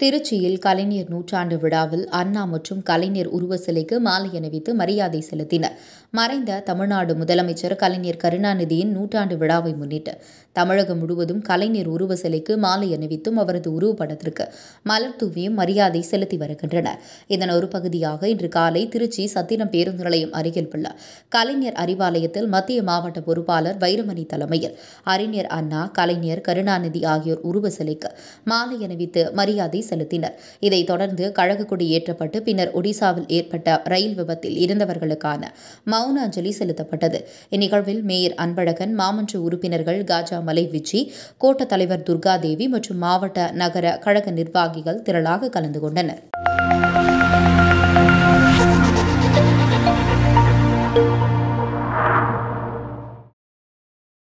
திருச்சியில் கலைஞர் நூற்றாண்டு விழாவில் அண்ணா மற்றும் கலைஞர் உருவ சிலைக்கு மாலை அணிவித்து மரியாதை செலுத்தினர் மறைந்த தமிழ்நாடு முதலமைச்சர் கலைஞர் கருணாநிதியின் நூற்றாண்டு விழாவை முன்னிட்டு தமிழகம் முழுவதும் கலைஞர் உருவ சிலைக்கு மாலை அணிவித்தும் அவரது உருவப்படத்திற்கு மலர் தூவியும் மரியாதை செலுத்தி வருகின்றனர் இதன் ஒரு பகுதியாக இன்று காலை திருச்சி சத்திரம் பேருந்து நிலையம் அருகில் உள்ள கலைஞர் அறிவாலயத்தில் மத்திய மாவட்ட பொறுப்பாளர் வைரமணி தலைமையில் அறிஞர் அண்ணா கலைஞர் கருணாநிதி ஆகியோர் உருவ சிலைக்கு மாலை அணிவித்து மரியாதை செலுத்தினர் இதைத் தொடர்ந்து கழகுக்குடி ஏற்றப்பட்டு பின்னர் ஒடிசாவில் ஏற்பட்ட ரயில் விபத்தில் இறந்தவர்களுக்கான மௌன அஞ்சலி செலுத்தப்பட்டது இந்நிகழ்வில் மேயர் அன்பழகன் மாமன்ற உறுப்பினர்கள் காஜா விஜி கோட்ட தலைவர் துர்காதேவி மற்றும் மாவட்ட நகர கழக நிர்வாகிகள் திரளாக கலந்து கொண்டனர் thank you